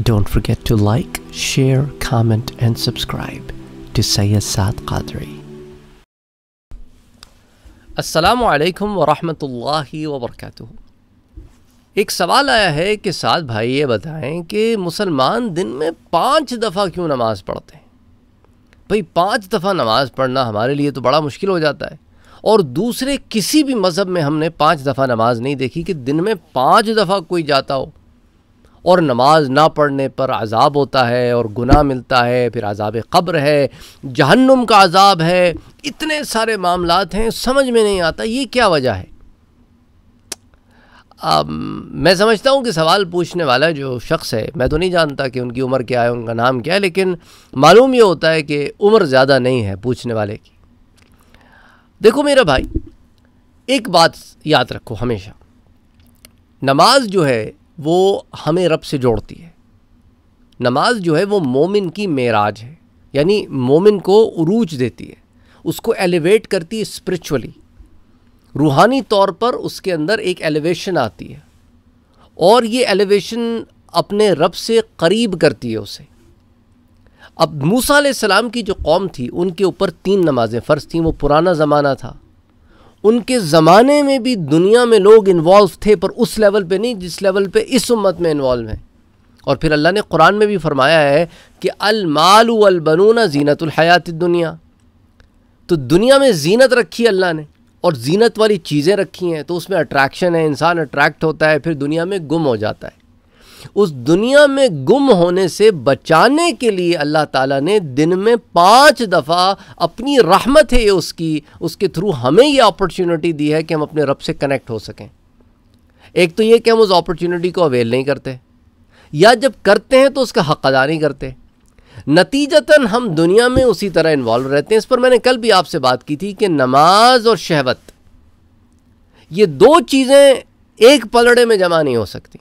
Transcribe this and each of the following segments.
Don't forget to like, share, comment and subscribe to Sayyid Saad Qadri. अस्सलाम वरहमतुल्लाहि वबरकातुहू एक सवाल आया है कि साद भाई ये बताएं कि मुसलमान दिन में पाँच दफ़ा क्यों नमाज़ पढ़ते हैं भाई पाँच दफ़ा नमाज़ पढ़ना हमारे लिए तो बड़ा मुश्किल हो जाता है और दूसरे किसी भी मज़हब में हमने पाँच दफ़ा नमाज नहीं देखी कि दिन में पाँच दफ़ा कोई जाता हो और नमाज ना पढ़ने पर अजाब होता है और गुनाह मिलता है फिर अजाब कब्र है जहन्नुम का अजाब है इतने सारे मामलात हैं समझ में नहीं आता ये क्या वजह है आ, मैं समझता हूँ कि सवाल पूछने वाला जो शख्स है मैं तो नहीं जानता कि उनकी उम्र क्या है उनका नाम क्या है लेकिन मालूम ये होता है कि उम्र ज़्यादा नहीं है पूछने वाले की देखो मेरा भाई एक बात याद रखो हमेशा नमाज जो है वो हमें रब से जोड़ती है नमाज जो है वो मोमिन की मेराज है यानी मोमिन को उरूज देती है उसको एलिवेट करती है स्पिरिचुअली रूहानी तौर पर उसके अंदर एक एलिवेशन आती है और ये एलिवेशन अपने रब से करीब करती है उसे अब मूसा सलाम की जो कौम थी उनके ऊपर तीन नमाज़ें फ़र्ज थीं वो पुराना ज़माना था उनके ज़माने में भी दुनिया में लोग इन्वॉल्व थे पर उस लेवल पे नहीं जिस लेवल पे इस उम्मत में इन्वॉल्व हैं और फिर अल्लाह ने कुरान में भी फरमाया है कि अलमालू अलबनूना हयात दुनिया तो दुनिया में जीनत रखी अल्लाह ने और जीनत वाली चीज़ें रखी हैं तो उसमें अट्रैक्शन है इंसान अट्रैक्ट होता है फिर दुनिया में गुम हो जाता है उस दुनिया में गुम होने से बचाने के लिए अल्लाह ताला ने दिन में पांच दफ़ा अपनी रहमत है उसकी उसके थ्रू हमें ये अपॉर्चुनिटी दी है कि हम अपने रब से कनेक्ट हो सकें एक तो ये कि हम उस अपॉर्चुनिटी को अवेल नहीं करते या जब करते हैं तो उसका हक अदा नहीं करते नतीजतन हम दुनिया में उसी तरह इन्वॉल्व रहते हैं इस पर मैंने कल भी आपसे बात की थी कि नमाज और शहवत ये दो चीज़ें एक पलड़े में जमा नहीं हो सकती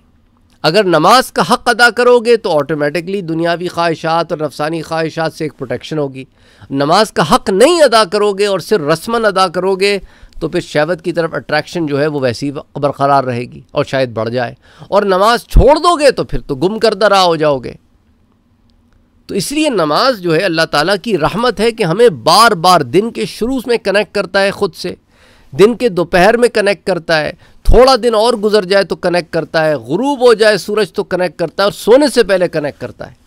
अगर नमाज का हक़ अदा करोगे तो ऑटोमेटिकली दुनियावी ख्वाहिशात और नफसानी ख्वाहिशात से एक प्रोटेक्शन होगी नमाज का हक़ नहीं अदा करोगे और सिर्फ रस्मन अदा करोगे तो फिर शहवत की तरफ अट्रैक्शन जो है वो वैसी ही बरकरार रहेगी और शायद बढ़ जाए और नमाज छोड़ दोगे तो फिर तो गुम करदा रहा हो जाओगे तो इसलिए नमाज जो है अल्लाह ताला की रहमत है कि हमें बार बार दिन के शुरू में कनेक्ट करता है ख़ुद से दिन के दोपहर में कनेक्ट करता है थोड़ा दिन और गुजर जाए तो कनेक्ट करता है गुरूब हो जाए सूरज तो कनेक्ट करता है और सोने से पहले कनेक्ट करता है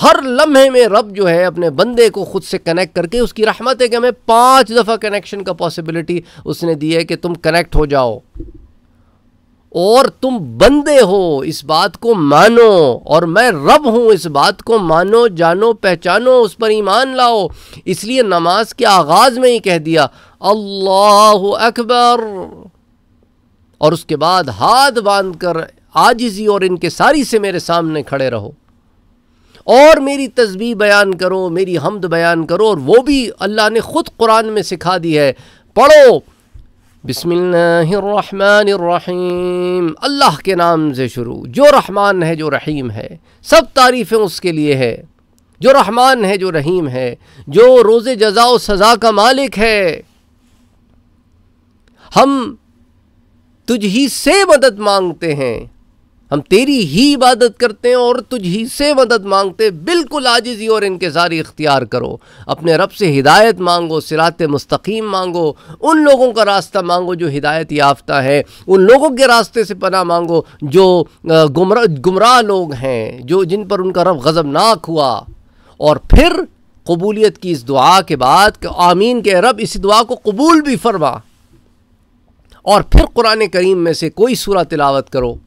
हर लम्हे में रब जो है अपने बंदे को ख़ुद से कनेक्ट करके उसकी रहमत है कि हमें पाँच दफ़ा कनेक्शन का पॉसिबिलिटी उसने दी है कि तुम कनेक्ट हो जाओ और तुम बंदे हो इस बात को मानो और मैं रब हूँ इस बात को मानो जानो पहचानो उस पर ईमान लाओ इसलिए नमाज के आगाज़ में ही कह दिया अल्लाह अकबर और उसके बाद हाथ बांध कर आजिजी और इनके सारी से मेरे सामने खड़े रहो और मेरी तस्वीर बयान करो मेरी हमद बयान करो और वो भी अल्लाह ने ख़ुद कुरान में सिखा दी है पढ़ो बिसमीम अल्लाह के नाम से शुरू जो रहमान है जो रहीम है सब तारीफ़ें उसके लिए है जो रहमान है जो रहीम है जो रोज़ जजा व सज़ा का मालिक है हम तुझ ही से मदद मांगते हैं हम तेरी ही इबादत करते हैं और तुझ ही से मदद मांगते बिल्कुल आजिजी और जारी इख्तियार करो अपने रब से हिदायत मांगो सिरात मुस्तकीम मांगो उन लोगों का रास्ता मांगो जो हिदायत याफ्ता है उन लोगों के रास्ते से पना मांगो जो गुमरा गुमराह लोग हैं जो जिन पर उनका रब गज़बनाक हुआ और फिर कबूलियत की इस दुआ के बाद आमीन के रब इस दुआ को कबूल भी फरमा और फिर कुरान करीम में से कोई सूरा तिलावत करो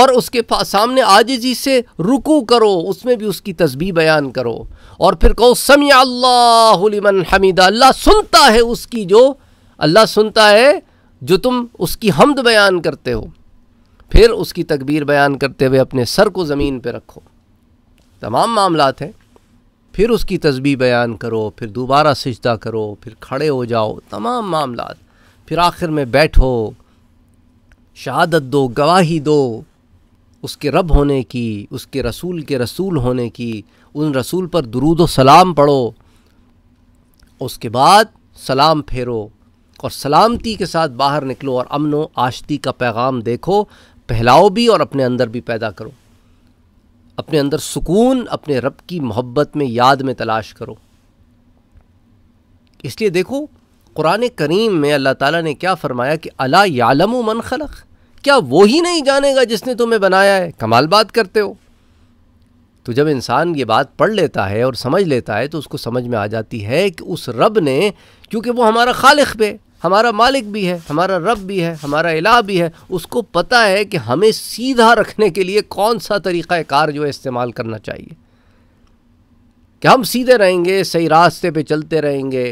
और उसके पास सामने आजिजी से रुकू करो उसमें भी उसकी तस्बी बयान करो और फिर कहो समी अल्लाह हमीदा अल्लाह सुनता है उसकी जो अल्लाह सुनता है जो तुम उसकी हमद बयान करते हो फिर उसकी तकबीर बयान करते हुए अपने सर को ज़मीन पर रखो तमाम मामलात हैं फिर उसकी तस्बी बयान करो फिर दोबारा सजदा करो फिर खड़े हो जाओ तमाम मामलात फिर आखिर में बैठो शहादत दो गवाही दो उसके रब होने की उसके रसूल के रसूल होने की उन रसूल पर दरूद सलाम पढ़ो उसके बाद सलाम फेरो और सलामती के साथ बाहर निकलो और अमन व आशती का पैगाम देखो पहलाओ भी और अपने अंदर भी पैदा करो अपने अंदर सुकून अपने रब की मोहब्बत में याद में तलाश करो इसलिए देखो कुरान करीम में अल्लाह ताला ने क्या फ़रमाया कि अला यालमु मन खलक़ क्या वो ही नहीं जानेगा जिसने तुम्हें बनाया है कमाल बात करते हो तो जब इंसान ये बात पढ़ लेता है और समझ लेता है तो उसको समझ में आ जाती है कि उस रब ने क्योंकि वो हमारा खालिख भी हमारा मालिक भी है हमारा रब भी है हमारा इलाह भी है उसको पता है कि हमें सीधा रखने के लिए कौन सा तरीक़ा कार जो है इस्तेमाल करना चाहिए कि हम सीधे रहेंगे सही रास्ते पे चलते रहेंगे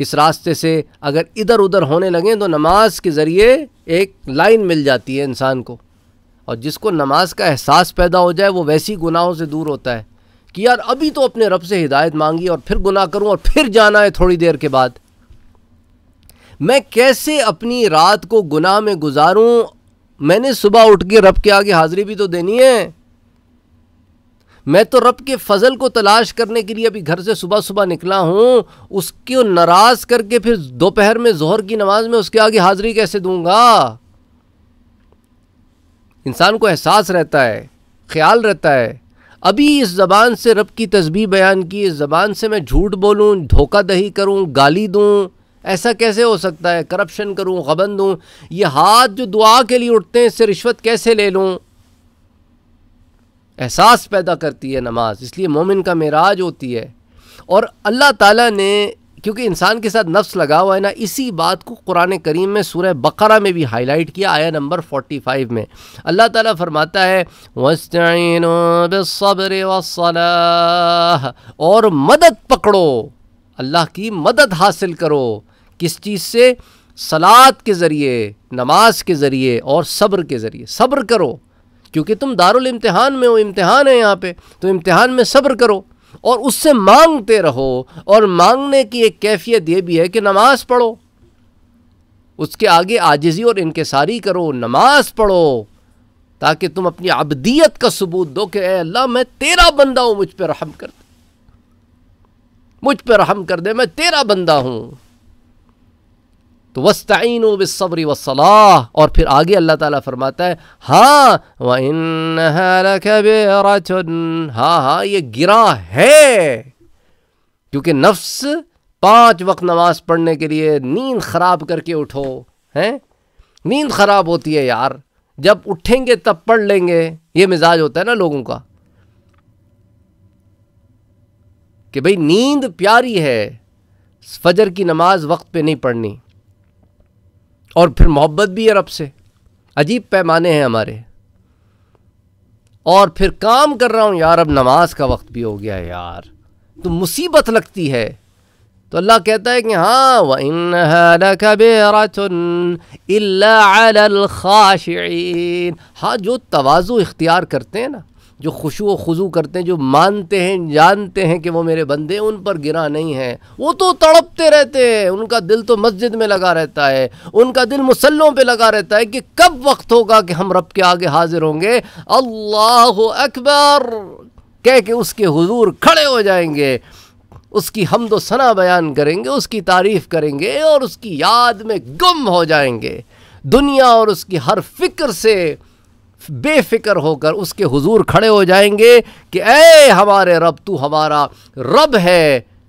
इस रास्ते से अगर इधर उधर होने लगें तो नमाज के ज़रिए एक लाइन मिल जाती है इंसान को और जिसको नमाज का एहसास पैदा हो जाए वो वैसी गुनाहों से दूर होता है कि यार अभी तो अपने रब से हिदायत मांगी और फिर गुनाह करूं और फिर जाना है थोड़ी देर के बाद मैं कैसे अपनी रात को गुनाह में गुजारूं मैंने सुबह उठ के रब के आगे हाज़िरी भी तो देनी है मैं तो रब के फजल को तलाश करने के लिए अभी घर से सुबह सुबह निकला हूँ उसको नाराज़ करके फिर दोपहर में जहर की नमाज में उसके आगे हाजिरी कैसे दूंगा इंसान को एहसास रहता है ख्याल रहता है अभी इस ज़बान से रब की तस्बी बयान की इस ज़बान से मैं झूठ बोलूँ धोखा दही करूँ गाली दूँ ऐसा कैसे हो सकता है करप्शन करूँ गबन दूँ ये हाथ जो दुआ के लिए उठते हैं इससे रिश्वत कैसे ले लूँ एहसास पैदा करती है नमाज इसलिए मोमिन का मराज होती है और अल्लाह ताला ने क्योंकि इंसान के साथ नफ्स लगा हुआ है ना इसी बात को कुरान करीम में सूरह बकरा में भी हाईलाइट किया आया नंबर 45 में अल्लाह ताला फरमाता है वस्तर और मदद पकड़ो अल्लाह की मदद हासिल करो किस चीज़ से सलात के ज़रिए नमाज के ज़रिए और सब्र के ज़रिए सब्र करो क्योंकि तुम दारुल इम्तिहान में हो इम्तहान है यहाँ पे तो इम्तिहान में सब्र करो और उससे मांगते रहो और मांगने की एक कैफियत ये भी है कि नमाज पढ़ो उसके आगे आजिज़ी और इनकसारी करो नमाज पढ़ो ताकि तुम अपनी अबदियत का सबूत दो कि अल्लाह मैं तेरा बंदा हूँ मुझ पर रहम कर दे मुझ पर रहम कर दे मैं तेरा बंदा हूँ तो वस्ताइन वसब्री वसलाह और फिर आगे अल्लाह ताला फरमाता है हाँ व इन हाँ हाँ ये गिरा है क्योंकि नफ्स पांच वक्त नमाज पढ़ने के लिए नींद ख़राब करके उठो हैं नींद ख़राब होती है यार जब उठेंगे तब पढ़ लेंगे ये मिजाज होता है ना लोगों का कि भाई नींद प्यारी है फजर की नमाज वक्त पे नहीं पढ़नी और फिर मोहब्बत भी अरब से अजीब पैमाने हैं हमारे और फिर काम कर रहा हूँ यार अब नमाज का वक्त भी हो गया यार तो मुसीबत लगती है तो अल्लाह कहता है कि हाँ व इन हाँ जो तोज़ु इख्तियार करते हैं ना जो खुशु खुजू करते हैं जो मानते हैं जानते हैं कि वो मेरे बंदे उन पर गिरा नहीं है वो तो तड़पते रहते हैं उनका दिल तो मस्जिद में लगा रहता है उनका दिल मुसल्लों पे लगा रहता है कि कब वक्त होगा कि हम रब के आगे हाजिर होंगे अल्लाह अकबर कह के उसके हुजूर खड़े हो जाएंगे उसकी हमदो सना बयान करेंगे उसकी तारीफ़ करेंगे और उसकी याद में गुम हो जाएंगे दुनिया और उसकी हर फिक्र से बेफिक्र होकर उसके हुजूर खड़े हो जाएंगे कि ए हमारे रब तू हमारा रब है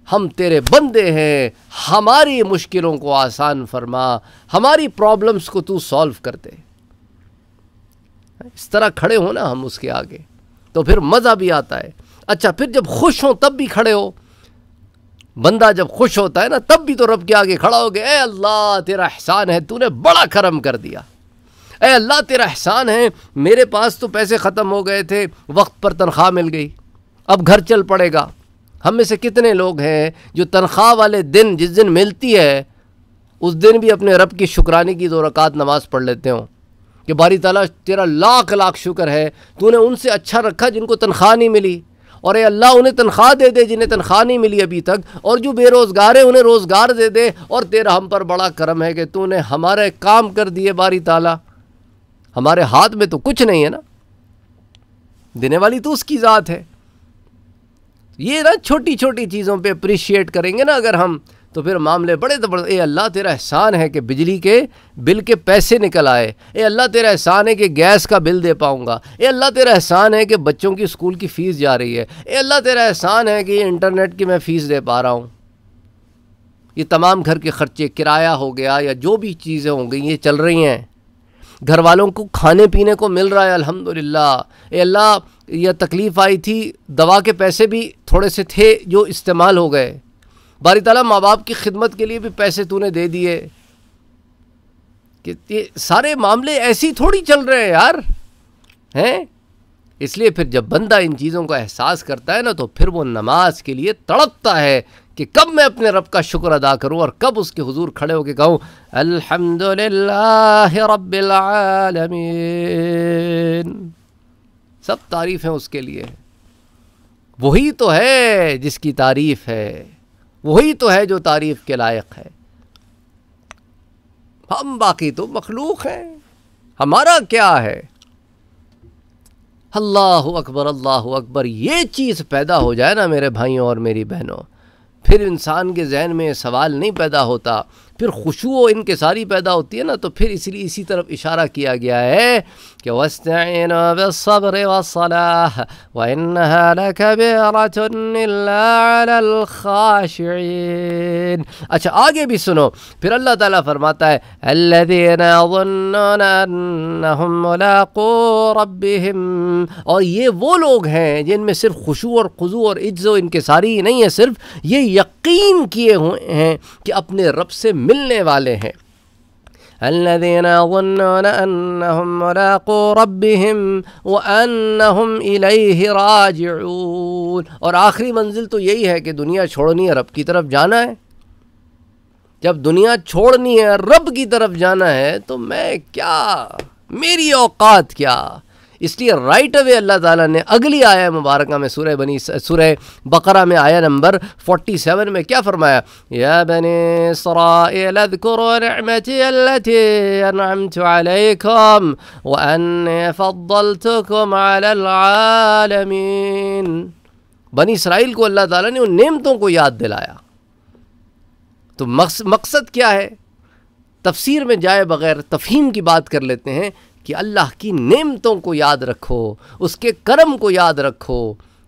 हम तेरे बंदे हैं हमारी मुश्किलों को आसान फरमा हमारी प्रॉब्लम्स को तू सॉल्व कर दे इस तरह खड़े हो ना हम उसके आगे तो फिर मज़ा भी आता है अच्छा फिर जब खुश हो तब भी खड़े हो बंदा जब खुश होता है ना तब भी तो रब के आगे खड़ा हो गया अल्लाह तेरा एहसान है तूने बड़ा करम कर दिया ए अल्लाह तेरा एहसान है मेरे पास तो पैसे ख़त्म हो गए थे वक्त पर तनख्वाह मिल गई अब घर चल पड़ेगा हम में से कितने लोग हैं जो तनख्वाह वाले दिन जिस दिन मिलती है उस दिन भी अपने रब की शुक्रानी की दो रकात नमाज़ पढ़ लेते हों कि बारी ताला तेरा लाख लाख शुक्र है तूने उनसे अच्छा रखा जिनको तनख्वाह नहीं मिली और ए अल्लाह उन्हें तनख्वाह दे दे जिन्हें तनख्वाह नहीं मिली अभी तक और जो बेरोज़गार है उन्हें रोज़गार दे दे और तेरा हम पर बड़ा करम है कि तूने हमारे काम कर दिए बारी ताला हमारे हाथ में तो कुछ नहीं है ना देने वाली तो उसकी ज़ात है ये ना छोटी छोटी चीज़ों पे अप्रिशिएट करेंगे ना अगर हम तो फिर मामले बड़े तो बड़े ए अल्लाह तेरा एहसान है कि बिजली के बिल के पैसे निकल आए ए अल्लाह तेरा एहसान है कि गैस का बिल दे पाऊँगा ए अल्लाह तेरा एहसान है कि बच्चों की स्कूल की फ़ीस जा रही है ए अल्लाह तेरा एहसान है कि इंटरनेट की मैं फ़ीस दे पा रहा हूँ ये तमाम घर के ख़र्चे किराया हो गया या जो भी चीज़ें हो गई ये चल रही हैं घर वालों को खाने पीने को मिल रहा है अल्हम्दुलिल्लाह ए अल्लाह यह तकलीफ़ आई थी दवा के पैसे भी थोड़े से थे जो इस्तेमाल हो गए बारी तला माँ बाप की खिदमत के लिए भी पैसे तूने दे दिए कि ये सारे मामले ऐसी थोड़ी चल रहे हैं यार हैं इसलिए फिर जब बंदा इन चीज़ों का एहसास करता है ना तो फिर वो नमाज के लिए तड़पता है कि कब मैं अपने रब का शुक्र अदा करूं और कब उसके हुजूर खड़े होकर कहूं अल्हम्दुलिल्लाह रब्बिल आलमीन सब तारीफ़ें उसके लिए वही तो है जिसकी तारीफ़ है वही तो है जो तारीफ़ के लायक है हम बाकी तो मखलूक हैं हमारा क्या है अल्लाह अकबर अल्लाह अकबर ये चीज़ पैदा हो जाए ना मेरे भाइयों और मेरी बहनों फिर इंसान के जहन में सवाल नहीं पैदा होता फिर खुशू के सारी पैदा होती है ना तो फिर इसलिए इसी तरफ इशारा किया गया है कि अच्छा आगे भी सुनो फिर अल्लाह ताला फरमाता है और ये वो लोग हैं जिनमें सिर्फ खुशबू और खुजू और इज्ज़ सारी नहीं है सिर्फ ये यकीन किए हुए हैं कि अपने रब से मिलने वाले हैं الذين يظنون أنهم ملاقو ربهم وأنهم إليه راجعون और आखिरी मंजिल तो यही है कि दुनिया छोड़नी है रब की तरफ जाना है जब दुनिया छोड़नी है रब की तरफ जाना है तो मैं क्या मेरी औकात क्या इसलिए राइट अवे अल्लाह ताला ने अगली आया मुबारक में सुरह बनी सुरह बकरा में आया नंबर 47 में क्या फरमाया बने बनी इसराइल को अल्लाह ताला ने उन नेमतों को याद दिलाया तो मकसद क्या है तफसीर में जाए बगैर तफहीम की बात कर लेते हैं कि अल्लाह की नेमतों को याद रखो उसके कर्म को याद रखो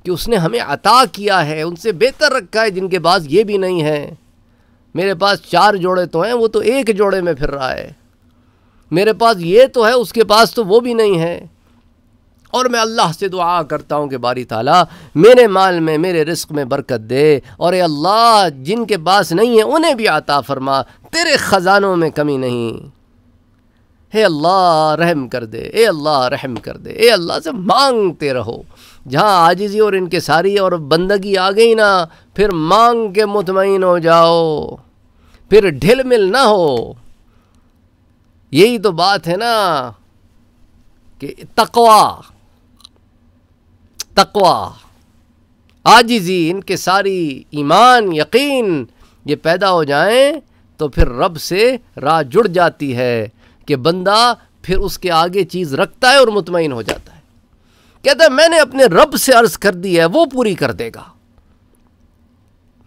कि उसने हमें अता किया है उनसे बेहतर रखा है जिनके पास ये भी नहीं है मेरे पास चार जोड़े तो हैं वो तो एक जोड़े में फिर रहा है मेरे पास ये तो है उसके पास तो वो भी नहीं है और मैं अल्लाह से दुआ करता हूँ कि बारी ताला मेरे माल में मेरे रिस्क में बरकत दे और अल्लाह जिनके पास नहीं है उन्हें भी आता फरमा तेरे ख़जानों में कमी नहीं हे अल्लाह रहम कर दे ए अल्लाह रहम कर दे ए अल्लाह से मांगते रहो जहाँ आजिज़ी और इनके सारी और बंदगी आ गई ना फिर मांग के मुतमिन हो जाओ फिर ढिल मिल ना हो यही तो बात है ना कि तकवा तकवा आजिज़ी इनके सारी ईमान यकीन ये पैदा हो जाएं तो फिर रब से राह जुड़ जाती है कि बंदा फिर उसके आगे चीज़ रखता है और मुतमिन हो जाता है कहता है मैंने अपने रब से अर्ज़ कर दी है वो पूरी कर देगा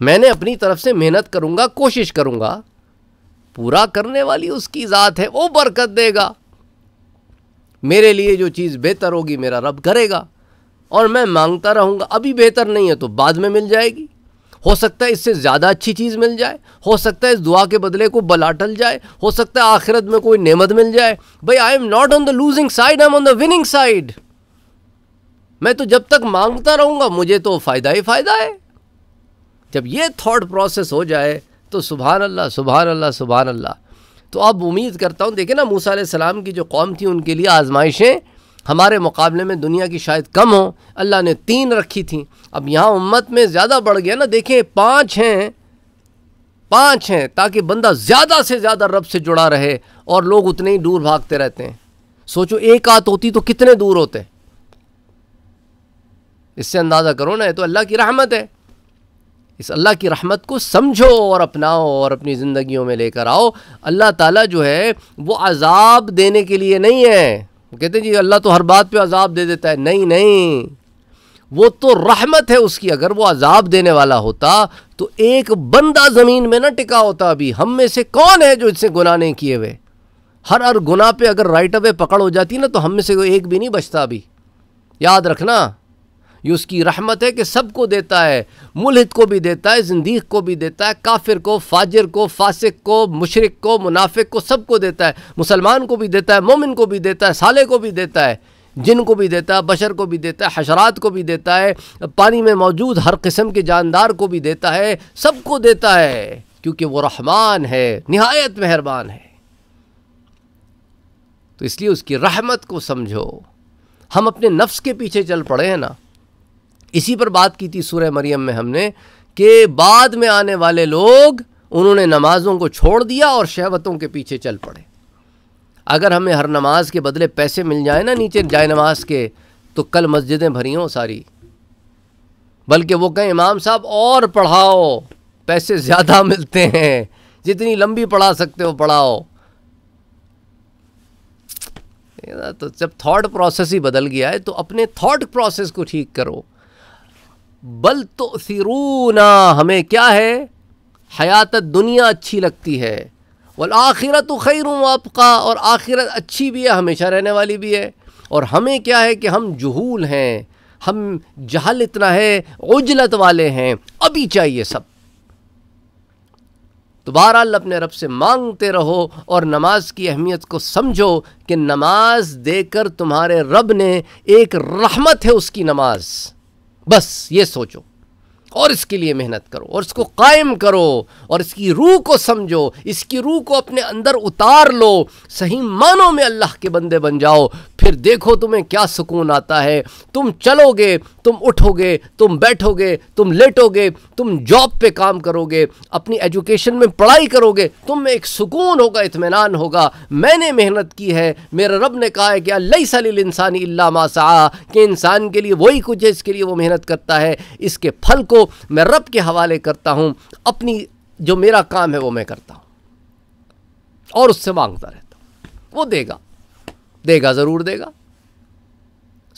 मैंने अपनी तरफ से मेहनत करूँगा कोशिश करूँगा पूरा करने वाली उसकी ज़ात है वो बरकत देगा मेरे लिए जो चीज़ बेहतर होगी मेरा रब करेगा और मैं मांगता रहूँगा अभी बेहतर नहीं है तो बाद में मिल जाएगी हो सकता है इससे ज़्यादा अच्छी चीज़ मिल जाए हो सकता है इस दुआ के बदले को बला टल जाए हो सकता है आखिरत में कोई नेमत मिल जाए भाई I am not on the losing side I am on the winning side मैं तो जब तक मांगता रहूँगा मुझे तो फ़ायदा ही फ़ायदा है जब ये थाट प्रोसेस हो जाए तो सुबह अल्लाह सुबहान अल्लाह सुबहान अल्लाह तो अब उम्मीद करता हूँ देखे ना मूसा सलाम की जो कौम थी उनके लिए आजमाइशें हमारे मुकाबले में दुनिया की शायद कम हो अल्लाह ने तीन रखी थी अब यहाँ उम्मत में ज़्यादा बढ़ गया ना देखें पाँच हैं पाँच हैं ताकि बंदा ज़्यादा से ज़्यादा रब से जुड़ा रहे और लोग उतने ही दूर भागते रहते हैं सोचो एक आत होती तो कितने दूर होते इससे अंदाज़ा करो ना तो अल्लाह की रहमत है इस अल्लाह की रहमत को समझो और अपनाओ और अपनी ज़िंदगियों में लेकर आओ अल्लाह ताला जो है वो अजाब देने के लिए नहीं है कहते हैं जी अल्लाह तो हर बात पे अजाब दे देता है नहीं नहीं वो तो रहमत है उसकी अगर वो अजाब देने वाला होता तो एक बंदा ज़मीन में ना टिका होता अभी हम में से कौन है जो इससे गुनाह नहीं किए हुए हर हर गुनाह पे अगर राइट अवे पकड़ हो जाती ना तो हम में से एक भी नहीं बचता अभी याद रखना ये उसकी रहमत है कि सबको देता है मुलहद को भी देता है जिंदी को भी देता है काफिर को फाजिर को फासिक को मुशरक को मुनाफिक को सबको देता है मुसलमान को भी देता है मोमिन को भी देता है साले को भी देता है जिन को भी देता है बशर को भी देता है हशरात को भी देता है पानी में मौजूद हर किस्म के जानदार को भी देता है सबको देता है क्योंकि वो रहमान है नहायत मेहरबान है तो इसलिए उसकी रहमत को समझो हम अपने नफ्स के पीछे चल पड़े हैं ना इसी पर बात की थी सूर्य मरियम में हमने कि बाद में आने वाले लोग उन्होंने नमाजों को छोड़ दिया और शहवतों के पीछे चल पड़े अगर हमें हर नमाज के बदले पैसे मिल जाए ना नीचे जाए नमाज के तो कल मस्जिदें भरी हों सारी बल्कि वो कहें इमाम साहब और पढ़ाओ पैसे ज़्यादा मिलते हैं जितनी लंबी पढ़ा सकते हो पढ़ाओ तो जब थॉट प्रोसेस ही बदल गया है तो अपने थॉट प्रोसेस को ठीक करो बल तो सिरूना हमें क्या है हयात दुनिया अच्छी लगती है वल आखिरत खैर आपका और आखिरत अच्छी भी है हमेशा रहने वाली भी है और हमें क्या है कि हम जहूल हैं हम जहल इतना है उजलत वाले हैं अभी चाहिए सब तो बहरहाल अपने रब से मांगते रहो और नमाज की अहमियत को समझो कि नमाज देकर तुम्हारे रब ने एक रहमत है उसकी नमाज़ बस ये सोचो और इसके लिए मेहनत करो और इसको कायम करो और इसकी रूह को समझो इसकी रूह को अपने अंदर उतार लो सही मानों में अल्लाह के बंदे बन जाओ फिर देखो तुम्हें क्या सुकून आता है तुम चलोगे तुम उठोगे तुम बैठोगे तुम लेटोगे तुम जॉब पे काम करोगे अपनी एजुकेशन में पढ़ाई करोगे तुम में एक सुकून होगा इतमान होगा मैंने मेहनत की है मेरे रब ने कहा है कि अल्लाई सलील इंसानी इल्ला मासा कि इंसान के लिए वही कुछ है इसके लिए वो मेहनत करता है इसके फल को मैं रब के हवाले करता हूँ अपनी जो मेरा काम है वो मैं करता हूँ और उससे मांगता रहता हूँ वो देगा देगा ज़रूर देगा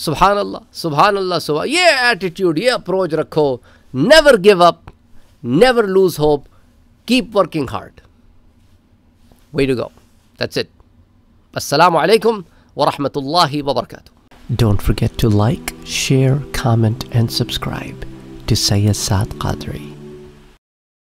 सुबहान अल्लाह सुबहान अल्लाह सुबह ये एटीट्यूड ये अप्रोच रखो never give up never lose hope keep working hard way to go that's it अस्सलाम वालेकुम व रहमतुल्लाहि व बरकातहू Don't forget to like, share, comment and subscribe